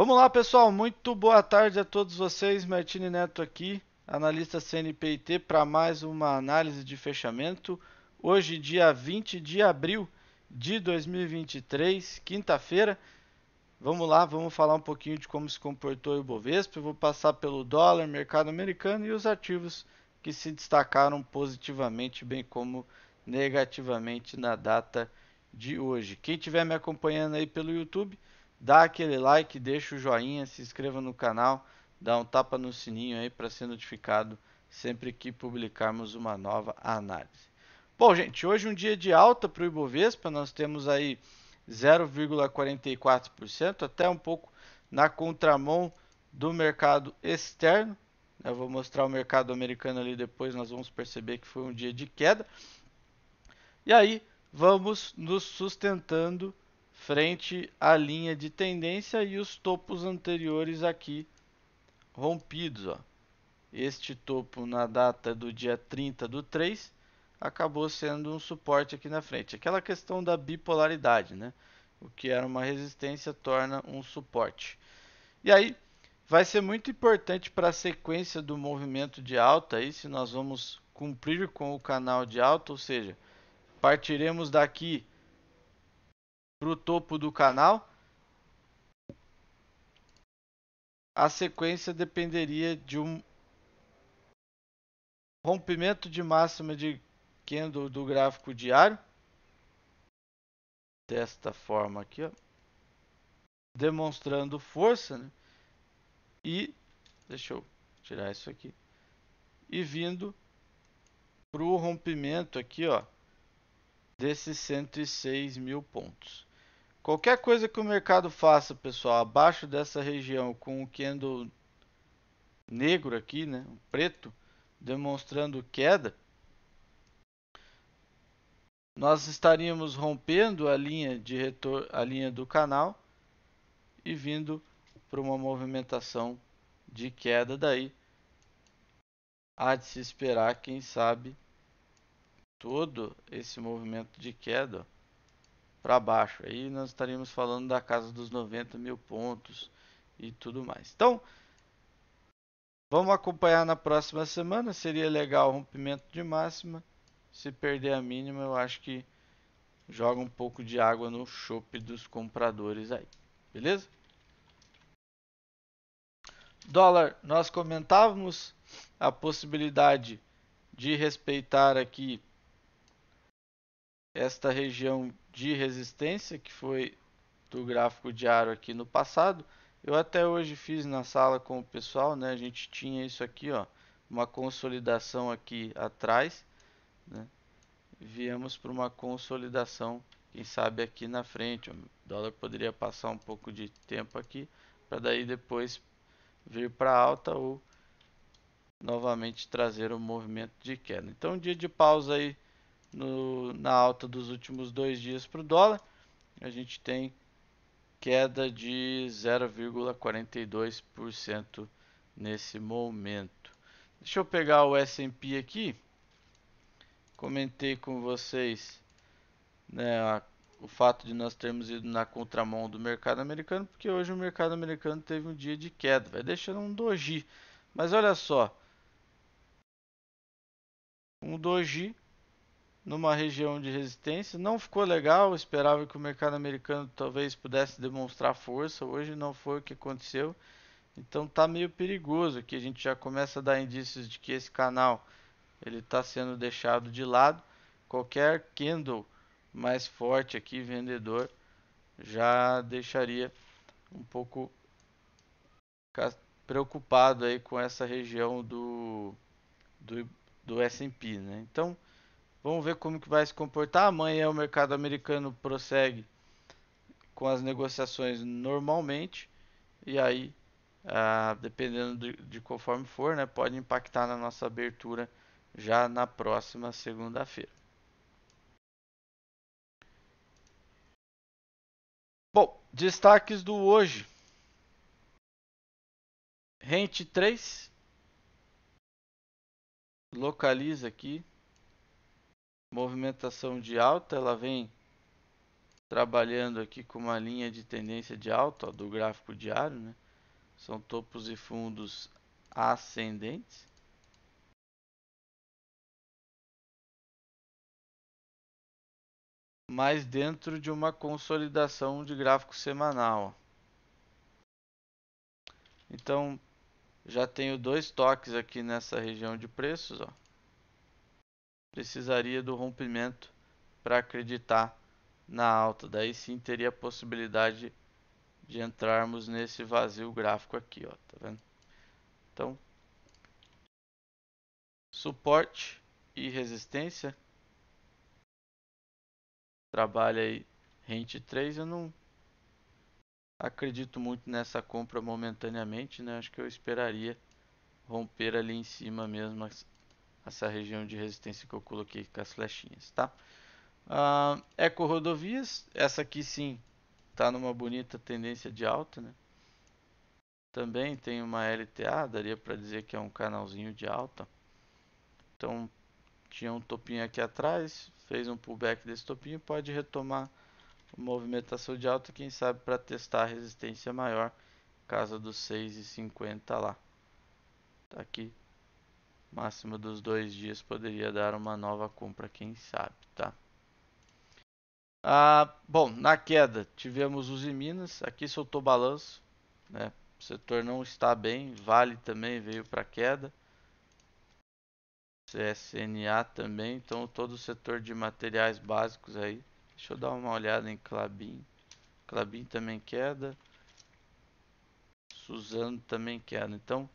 Vamos lá, pessoal. Muito boa tarde a todos vocês. Martini Neto aqui, analista CNPIT, para mais uma análise de fechamento. Hoje, dia 20 de abril de 2023, quinta-feira. Vamos lá, vamos falar um pouquinho de como se comportou o Ibovespa. Eu vou passar pelo dólar, mercado americano e os ativos que se destacaram positivamente, bem como negativamente na data de hoje. Quem estiver me acompanhando aí pelo YouTube, dá aquele like, deixa o joinha, se inscreva no canal, dá um tapa no sininho aí para ser notificado sempre que publicarmos uma nova análise. Bom, gente, hoje um dia de alta para o Ibovespa, nós temos aí 0,44%, até um pouco na contramão do mercado externo. Né? Eu vou mostrar o mercado americano ali depois, nós vamos perceber que foi um dia de queda. E aí, vamos nos sustentando frente à linha de tendência e os topos anteriores aqui rompidos. Ó. Este topo na data do dia 30 do 3 acabou sendo um suporte aqui na frente. Aquela questão da bipolaridade, né? O que era uma resistência torna um suporte. E aí vai ser muito importante para a sequência do movimento de alta aí se nós vamos cumprir com o canal de alta, ou seja, partiremos daqui para o topo do canal, a sequência dependeria de um rompimento de máxima de candle do gráfico diário, desta forma aqui, ó, demonstrando força, né? e deixa eu tirar isso aqui, e vindo para o rompimento aqui, ó, desses 106 mil pontos. Qualquer coisa que o mercado faça, pessoal, abaixo dessa região com o candle negro aqui, né, preto, demonstrando queda, nós estaríamos rompendo a linha de retorno, a linha do canal e vindo para uma movimentação de queda daí. Há de se esperar, quem sabe, todo esse movimento de queda. Ó para baixo. Aí nós estaríamos falando da casa dos 90 mil pontos e tudo mais. Então, vamos acompanhar na próxima semana. Seria legal o rompimento de máxima. Se perder a mínima, eu acho que joga um pouco de água no chope dos compradores aí. Beleza? Dólar, nós comentávamos a possibilidade de respeitar aqui esta região de resistência que foi do gráfico diário aqui no passado. Eu até hoje fiz na sala com o pessoal, né? A gente tinha isso aqui, ó, uma consolidação aqui atrás, né? Viemos para uma consolidação, quem sabe aqui na frente. O dólar poderia passar um pouco de tempo aqui, para daí depois vir para alta ou novamente trazer o um movimento de queda. Então, um dia de pausa aí no, na alta dos últimos dois dias para o dólar, a gente tem queda de 0,42% nesse momento. Deixa eu pegar o S&P aqui. Comentei com vocês né, a, o fato de nós termos ido na contramão do mercado americano, porque hoje o mercado americano teve um dia de queda, vai deixando um doji. Mas olha só, um doji numa região de resistência. Não ficou legal, esperava que o mercado americano talvez pudesse demonstrar força, hoje não foi o que aconteceu. Então tá meio perigoso que a gente já começa a dar indícios de que esse canal ele está sendo deixado de lado. Qualquer candle mais forte aqui vendedor já deixaria um pouco preocupado aí com essa região do do, do S&P, né? Então Vamos ver como que vai se comportar. Amanhã o mercado americano prossegue com as negociações normalmente. E aí, ah, dependendo de, de conforme for, né, pode impactar na nossa abertura já na próxima segunda-feira. Bom, destaques do hoje. Rente 3. Localiza aqui movimentação de alta, ela vem trabalhando aqui com uma linha de tendência de alta ó, do gráfico diário, né? São topos e fundos ascendentes. Mas dentro de uma consolidação de gráfico semanal. Então, já tenho dois toques aqui nessa região de preços, ó precisaria do rompimento para acreditar na alta. Daí sim teria a possibilidade de entrarmos nesse vazio gráfico aqui, ó, tá vendo? Então, suporte e resistência trabalha aí rente 3, eu não acredito muito nessa compra momentaneamente, né? Acho que eu esperaria romper ali em cima mesmo essa região de resistência que eu coloquei com as flechinhas, tá? Uh, ah, Eco rodovias, essa aqui sim está numa bonita tendência de alta, né? Também tem uma LTA, daria para dizer que é um canalzinho de alta. Então tinha um topinho aqui atrás, fez um pullback desse topinho, pode retomar movimentação de alta, quem sabe para testar a resistência maior, casa dos 6,50 lá. Tá aqui Máximo dos dois dias poderia dar uma nova compra, quem sabe, tá? Ah, bom, na queda tivemos os Minas, aqui soltou balanço, né? O setor não está bem, Vale também veio para queda. CSNA também, então todo o setor de materiais básicos aí. Deixa eu dar uma olhada em Clabin. Clabin também queda. Suzano também queda. Então,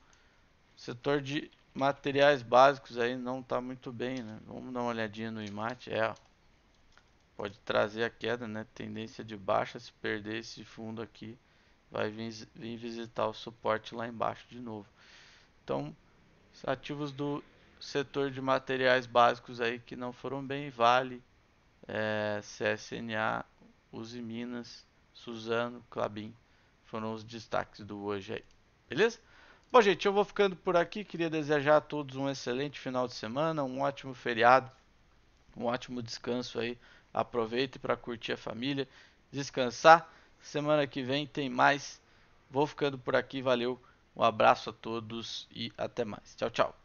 setor de materiais básicos aí não está muito bem, né? Vamos dar uma olhadinha no imate, é, ó. pode trazer a queda, né? Tendência de baixa, se perder esse fundo aqui, vai vir, vir visitar o suporte lá embaixo de novo. Então, ativos do setor de materiais básicos aí que não foram bem, Vale, é, CSNA, Uzi Minas, Suzano, Clabin, foram os destaques do hoje aí, beleza? Bom, gente, eu vou ficando por aqui. Queria desejar a todos um excelente final de semana, um ótimo feriado, um ótimo descanso aí. Aproveite para curtir a família, descansar. Semana que vem tem mais. Vou ficando por aqui. Valeu, um abraço a todos e até mais. Tchau, tchau.